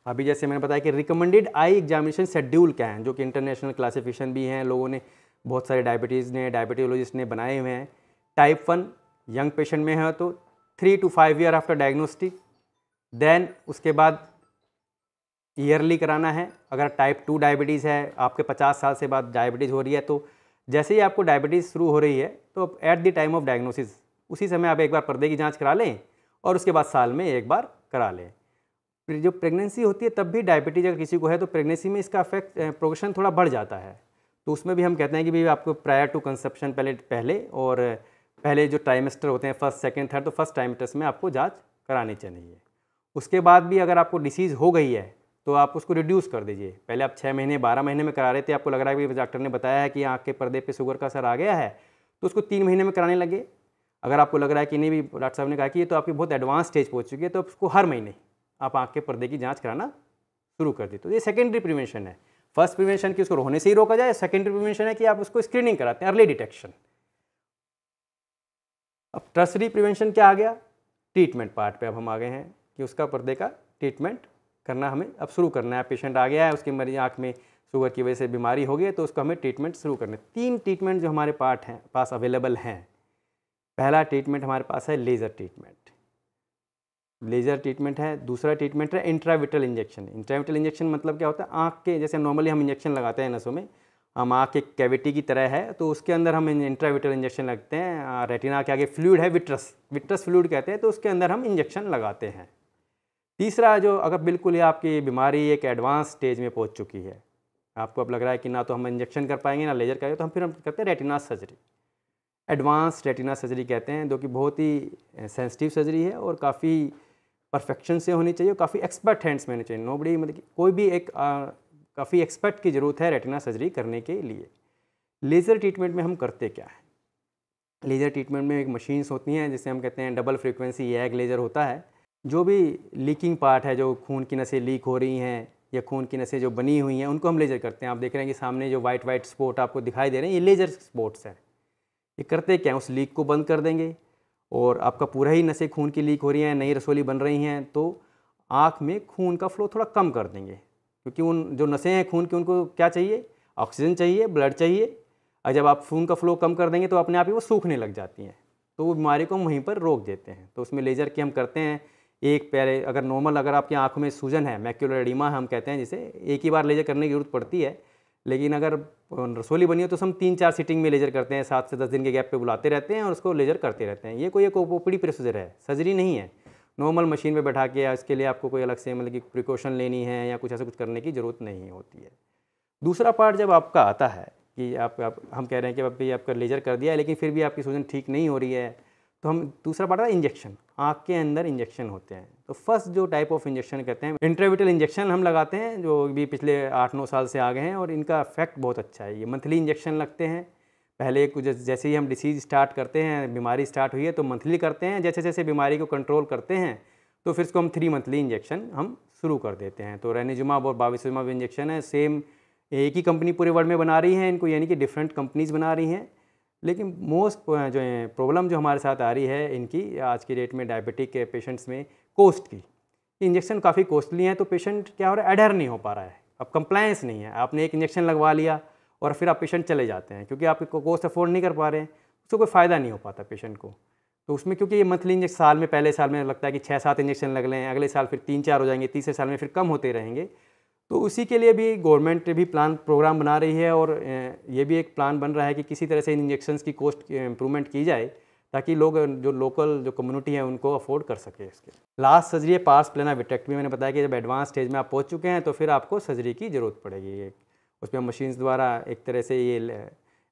अभी जैसे मैंने बताया कि रिकमेंडेड आई एग्जामिनेशन शेड्यूल क्या है जो कि इंटरनेशनल क्लासिफिकेशन भी हैं लोगों ने बहुत सारे डायबिटीज़ ने डायबिटियोलॉजिस्ट ने बनाए हुए हैं टाइप वन यंग पेशेंट में है तो three to five year after diagnostic then उसके बाद ईयरली कराना है अगर टाइप टू डायबिटीज़ है आपके पचास साल से बाद डायबिटीज़ हो रही है तो जैसे ही आपको डायबिटीज़ शुरू हो रही है तो at the time of diagnosis उसी समय आप एक बार पर्दे की जांच करा लें और उसके बाद साल में एक बार करा लें जो प्रेगनेंसी होती है तब भी डायबिटीज़ अगर किसी को है तो प्रेगनेंसी में इसका अफेक्ट प्रोग्रेशन थोड़ा बढ़ जाता है तो उसमें भी हम कहते हैं कि भाई आपको प्रायर टू कंसेप्शन पहले पहले और पहले जो ट्राइमेस्टर होते हैं फर्स्ट सेकेंड थर्ड तो फर्स्ट ट्राइमेस्टर में आपको जाँच करानी चाहिए उसके बाद भी अगर आपको डिसीज़ हो गई है तो आप उसको रिड्यूस कर दीजिए पहले आप छः महीने बारह महीने में करा रहे थे आपको लग रहा है कि डॉक्टर ने बताया है कि आँख के पर्दे पे शुगर का असर आ गया है तो उसको तीन महीने में कराने लगे अगर आपको लग रहा है कि नहीं भी डॉक्टर साहब ने कहा कि ये तो आपकी बहुत एडवांस स्टेज पहुँच चुकी है तो उसको हर महीने आप आँख के पर्दे की जाँच कराना शुरू कर दी तो ये सेकेंडरी प्रिवेंशन है फर्स्ट प्रिवेंशन की उसको रोने से ही रोका जाए सेकेंड प्रिवेंशन है कि आप उसको स्क्रीनिंग कराते हैं अर्ली डिटेक्शन अब टर्सरी प्रिवेंशन क्या आ गया ट्रीटमेंट पार्ट पे अब हम आ गए हैं कि उसका पर्दे का ट्रीटमेंट करना हमें अब शुरू करना है पेशेंट आ गया है उसकी मरीज आँख में शुगर की वजह से बीमारी हो गई तो उसको हमें ट्रीटमेंट शुरू करना है तीन ट्रीटमेंट जो हमारे पार्ट हैं पास अवेलेबल हैं पहला ट्रीटमेंट हमारे पास है लेज़र ट्रीटमेंट लेज़र ट्रीटमेंट है दूसरा ट्रीटमेंट है इंट्राविटल इंजेक्शन इंट्राविटल इंजेक्शन मतलब क्या होता है आँख के जैसे नॉर्मली हम इंजेक्शन लगाते हैं नसों में हम आँख एक कैविटी की तरह है तो उसके अंदर हम इंट्राविटल इंजेक्शन लगते हैं रेटिना के आगे फ्लूड है विट्रस विट्रस फ्लूड कहते हैं तो उसके अंदर हम इंजेक्शन लगाते हैं तीसरा जो अगर बिल्कुल ही आपकी बीमारी एक एडवांस स्टेज में पहुंच चुकी है आपको अब लग रहा है कि ना तो हम इंजेक्शन कर पाएंगे ना लेजर करेंगे तो हम फिर हम करते हैं retina surgery advance retina surgery कहते हैं जो कि बहुत ही सेंसिटिव सर्जरी है और काफ़ी परफेक्शन से होनी चाहिए काफ़ी एक्सपर्ट हैंड्स में होनी चाहिए नो बड़ी मतलब कोई भी एक काफ़ी एक्सपर्ट की ज़रूरत है रेटिना सर्जरी करने के लिए लेज़र ट्रीटमेंट में हम करते क्या है लेज़र ट्रीटमेंट में एक मशीन्स होती हैं जिसे हम कहते हैं डबल फ्रीक्वेंसी एग लेज़र होता है जो भी लीकिंग पार्ट है जो खून की नसें लीक हो रही हैं या खून की नसें जो बनी हुई हैं उनको हम लेज़र करते हैं आप देख रहे हैं कि सामने जो वाइट वाइट स्पॉट आपको दिखाई दे रहे हैं ये लेज़र स्पॉट्स हैं ये करते क्या है उस लीक को बंद कर देंगे और आपका पूरा ही नशे खून की लीक हो रही हैं नई रसोली बन रही हैं तो आँख में खून का फ्लो थोड़ा कम कर देंगे क्योंकि उन जो नशे हैं खून की उनको क्या चाहिए ऑक्सीजन चाहिए ब्लड चाहिए और जब आप खून का फ्लो कम कर देंगे तो अपने आप ही वो सूखने लग जाती हैं तो वो बीमारी को वहीं पर रोक देते हैं तो उसमें लेज़र की हम करते हैं एक पैर अगर नॉर्मल अगर आपकी आँखों में सूजन है मैक्यूलर एडिमा हम कहते हैं जिसे एक ही बार लेजर करने की जरूरत पड़ती है लेकिन अगर रसोली बनी हो तो हम तीन चार सीटिंग में लेजर करते हैं सात से दस दिन के गैप पे बुलाते रहते हैं और उसको लेजर करते रहते हैं ये कोई एक ओपीडी प्रोसीजर है सर्जरी नहीं है नॉर्मल मशीन पे बैठा के या इसके लिए आपको कोई अलग से मतलब कि प्रिकॉशन लेनी है या कुछ ऐसा कुछ करने की ज़रूरत नहीं होती है दूसरा पार्ट जब आपका आता है कि आप, आप हम कह रहे हैं कि भाई आपका लेजर कर दिया है लेकिन फिर भी आपकी सूजन ठीक नहीं हो रही है तो हम दूसरा पार्ट है इंजेक्शन आँख के अंदर इंजेक्शन होते हैं तो फर्स्ट जो टाइप ऑफ इंजेक्शन कहते हैं इंट्राविटल इंजेक्शन हम लगाते हैं जो भी पिछले आठ नौ साल से आ गए हैं और इनका इफेक्ट बहुत अच्छा है ये मंथली इंजेक्शन लगते हैं पहले कुछ जैसे ही हम डिसीज स्टार्ट करते हैं बीमारी स्टार्ट हुई है तो मंथली करते हैं जैसे जैसे बीमारी को कंट्रोल करते हैं तो फिर इसको हम थ्री मंथली इंजेक्शन हम शुरू कर देते हैं तो रेनिजुमाब और बाविसुमाब इंजेक्शन है सेम एक ही कंपनी पूरे वर्ल्ड में बना रही है इनको यानी कि डिफरेंट कंपनीज़ बना रही हैं लेकिन मोस्ट जो है प्रॉब्लम जो हमारे साथ आ रही है इनकी आज की डेट में डायबिटिक के पेशेंट्स में कोस्ट की इंजेक्शन काफ़ी कॉस्टली हैं तो पेशेंट क्या हो रहा है एडहर नहीं हो पा रहा है अब कंप्लायंस नहीं है आपने एक इंजेक्शन लगवा लिया और फिर आप पेशेंट चले जाते हैं क्योंकि आप कोस्ट अफोर्ड नहीं कर पा रहे हैं उसको कोई फ़ायदा नहीं हो पाता पेशेंट को तो उसमें क्योंकि ये मंथली इंजेक्शन साल में पहले साल में लगता है कि छः सात इंजेक्शन लग लें अगले साल फिर तीन चार हो जाएंगे तीसरे साल में फिर कम होते रहेंगे तो उसी के लिए भी गवर्नमेंट भी प्लान प्रोग्राम बना रही है और ये भी एक प्लान बन रहा है कि किसी तरह से इन इंजेक्शन की कॉस्ट इम्प्रूवमेंट की जाए ताकि लोग जो लोकल जो कम्युनिटी है उनको अफोर्ड कर सके इसके लास्ट सर्जरी है पार्स प्लेना विटेक्टमी मैंने बताया कि जब एडवांस स्टेज में आप पहुंच चुके हैं तो फिर आपको सर्जरी की ज़रूरत पड़ेगी एक उसमें मशीन्स द्वारा एक तरह से ये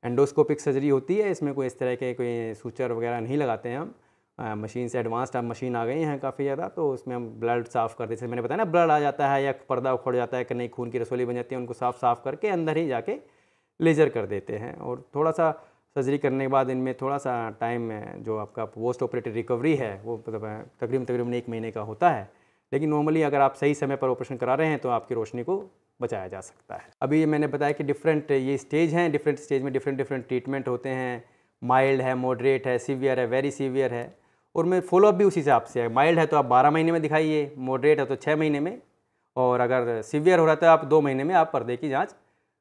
एंडोस्कोपिक सर्जरी होती है इसमें कोई इस तरह के कोई सूचर वगैरह नहीं लगाते हैं हम मशीन से एडवांस्ड मशीन आ गई हैं काफ़ी ज़्यादा तो उसमें हम ब्लड साफ़ करते जैसे मैंने बताया ना ब्लड आ जाता है या पर्दा उखड़ जाता है कि नहीं खून की रसोली बन जाती है उनको साफ़ साफ़ करके अंदर ही जाके लेज़र कर देते हैं और थोड़ा सा सर्जरी करने के बाद इनमें थोड़ा सा टाइम जो आपका पोस्ट ऑपरेटिव रिकवरी है वो मतलब तकरीबन तकरीबन एक महीने का होता है लेकिन नॉर्मली अगर आप सही समय पर ऑपरेशन करा रहे हैं तो आपकी रोशनी को बचाया जा सकता है अभी मैंने बताया कि डिफरेंट ये स्टेज हैं डिफरेंट स्टेज में डिफरेंट डिफरेंट ट्रीटमेंट होते हैं माइल्ड है मॉडरेट है सीवियर है वेरी सीवियर है और मैं फॉलोअप भी उसी हिसाब से है माइल्ड है तो आप बारह महीने में दिखाइए मॉडरेट है तो छः महीने में और अगर सीवियर हो रहा है तो आप दो महीने में आप पर्दे की जाँच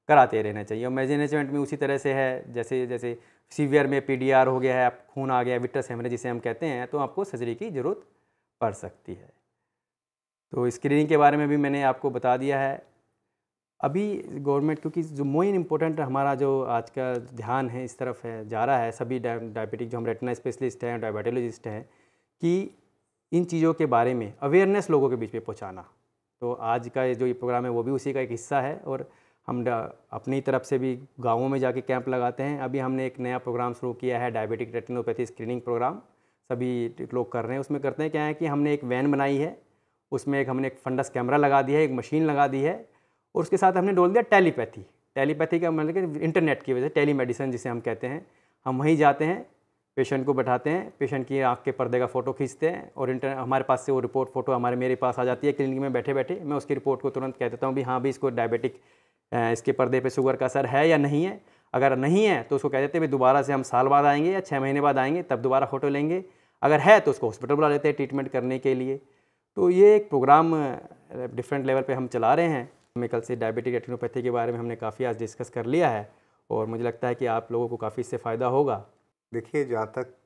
कराते रहना चाहिए और मेजनेजमेंट में उसी तरह से है जैसे जैसे सीवियर में पी हो गया है आप खून आ गया विटर सेमरे जिसे हम कहते हैं तो आपको सर्जरी की ज़रूरत पड़ सकती है तो स्क्रीनिंग के बारे में भी मैंने आपको बता दिया है अभी गवर्नमेंट क्योंकि जो मोइन इम्पोर्टेंट हमारा जो आज का ध्यान है इस तरफ है जा रहा है सभी डायबिटिक जो हम रेटना स्पेशलिस्ट हैं डायबिटोलॉजिस्ट हैं कि इन चीज़ों के बारे में अवेयरनेस लोगों के बीच में पहुँचाना तो आज का जो ये प्रोग्राम है वो भी उसी का एक हिस्सा है और हम अपनी तरफ से भी गाँवों में जाके कैंप लगाते हैं अभी हमने एक नया प्रोग्राम शुरू किया है डायबिटिक रेटिनोपैथी स्क्रीनिंग प्रोग्राम सभी लोग कर रहे हैं उसमें करते हैं क्या है कि हमने एक वैन बनाई है उसमें एक हमने एक फंडस कैमरा लगा दिया है एक मशीन लगा दी है और उसके साथ हमने डोल दिया टेलीपैथी टेलीपैथी का मतलब कि इंटरनेट की वजह से टेली मेडिसिन जिसे हम कहते हैं हम वहीं जाते हैं पेशेंट को बैठाते हैं पेशेंट की आँख के पर्दे का फ़ोटो खींचते हैं और इंटर हमारे पास से वो रिपोर्ट फ़ोटो हमारे मेरे पास आ जाती है क्लिनिक में बैठे बैठे मैं उसकी रिपोर्ट को तुरंत कह देता हूँ भी हाँ भी इसको डायबिटिक इसके पर्दे पे शुगर का असर है या नहीं है अगर नहीं है तो उसको कह देते भाई दोबारा से हम साल बाद आएंगे या छः महीने बाद आएंगे तब दोबारा फ़ोटो लेंगे अगर है तो उसको हॉस्पिटल बुला लेते हैं ट्रीटमेंट करने के लिए तो ये एक प्रोग्राम डिफरेंट लेवल पर हम चला रहे हैं कल से डायबिटिक रेटिनोपैथी के बारे में हमने काफ़ी आज डिस्कस कर लिया है और मुझे लगता है कि आप लोगों को काफ़ी इससे फ़ायदा होगा देखिए जहाँ तक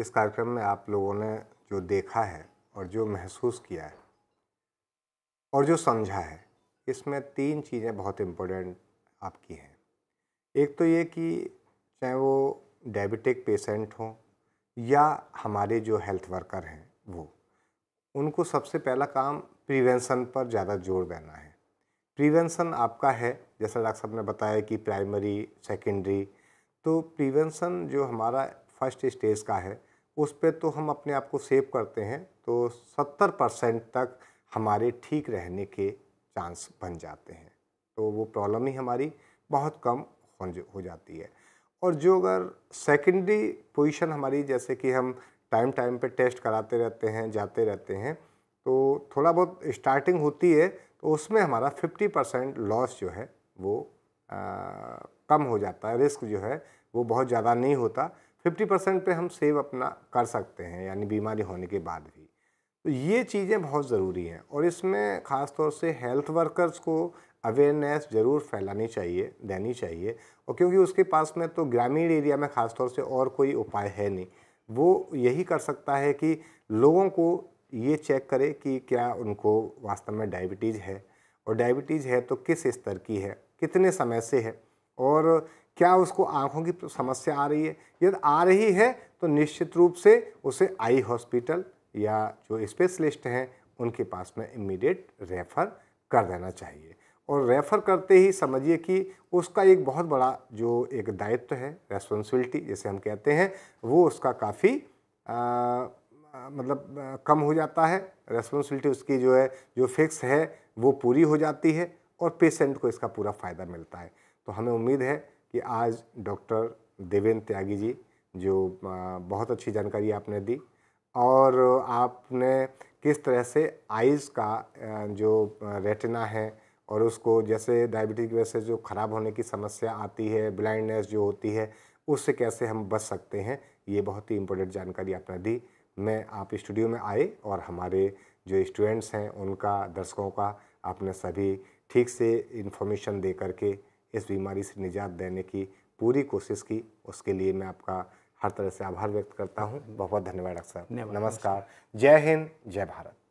इस कार्यक्रम में आप लोगों ने जो देखा है और जो महसूस किया है और जो समझा है इसमें तीन चीज़ें बहुत इम्पोर्टेंट आपकी हैं एक तो ये कि चाहे वो डायबिटिक पेशेंट हों या हमारे जो हेल्थ वर्कर हैं वो उनको सबसे पहला काम प्रिवेंशन पर ज़्यादा जोर देना है प्रिवेंशन आपका है जैसा डॉक्टर साहब ने बताया कि प्राइमरी सेकेंडरी तो प्रिवेंशन जो हमारा फर्स्ट स्टेज का है उस पर तो हम अपने आप को सेव करते हैं तो सत्तर परसेंट तक हमारे ठीक रहने के चांस बन जाते हैं तो वो प्रॉब्लम ही हमारी बहुत कम हो जाती है और जो अगर सेकेंडरी पोजीशन हमारी जैसे कि हम टाइम टाइम पे टेस्ट कराते रहते हैं जाते रहते हैं तो थोड़ा बहुत स्टार्टिंग होती है तो उसमें हमारा फिफ्टी परसेंट लॉस जो है वो आ, कम हो जाता है रिस्क जो है वो बहुत ज़्यादा नहीं होता फिफ्टी परसेंट पर हम सेव अपना कर सकते हैं यानी बीमारी होने के बाद भी तो ये चीज़ें बहुत ज़रूरी हैं और इसमें ख़ास तौर से हेल्थ वर्कर्स को अवेयरनेस ज़रूर फैलानी चाहिए देनी चाहिए और क्योंकि उसके पास में तो ग्रामीण एरिया में ख़ास तौर से और कोई उपाय है नहीं वो यही कर सकता है कि लोगों को ये चेक करें कि क्या उनको वास्तव में डायबिटीज़ है और डायबिटीज़ है तो किस स्तर की है कितने समय से है और क्या उसको आँखों की समस्या आ रही है यदि आ रही है तो निश्चित रूप से उसे आई हॉस्पिटल या जो स्पेशलिस्ट हैं उनके पास में इमीडिएट रेफ़र कर देना चाहिए और रेफ़र करते ही समझिए कि उसका एक बहुत बड़ा जो एक दायित्व है रेस्पॉन्सिबिलिटी जैसे हम कहते हैं वो उसका काफ़ी मतलब कम हो जाता है रेस्पॉन्सिबिलिटी उसकी जो है जो फिक्स है वो पूरी हो जाती है और पेशेंट को इसका पूरा फ़ायदा मिलता है तो हमें उम्मीद है कि आज डॉक्टर देवेंद्र त्यागी जी जो बहुत अच्छी जानकारी आपने दी और आपने किस तरह से आइज़ का जो रेटिना है और उसको जैसे डायबिटीज़ की वजह से जो ख़राब होने की समस्या आती है ब्लाइंडनेस जो होती है उससे कैसे हम बच सकते हैं ये बहुत ही इम्पोर्टेंट जानकारी आपने दी मैं आप स्टूडियो में आए और हमारे जो स्टूडेंट्स हैं उनका दर्शकों का आपने सभी ठीक से इन्फॉर्मेशन दे करके इस बीमारी से निजात देने की पूरी कोशिश की उसके लिए मैं आपका हर तरह से आभार व्यक्त करता हूँ बहुत बहुत धन्यवाद डॉक्टर साहब नमस्कार जय हिंद जय भारत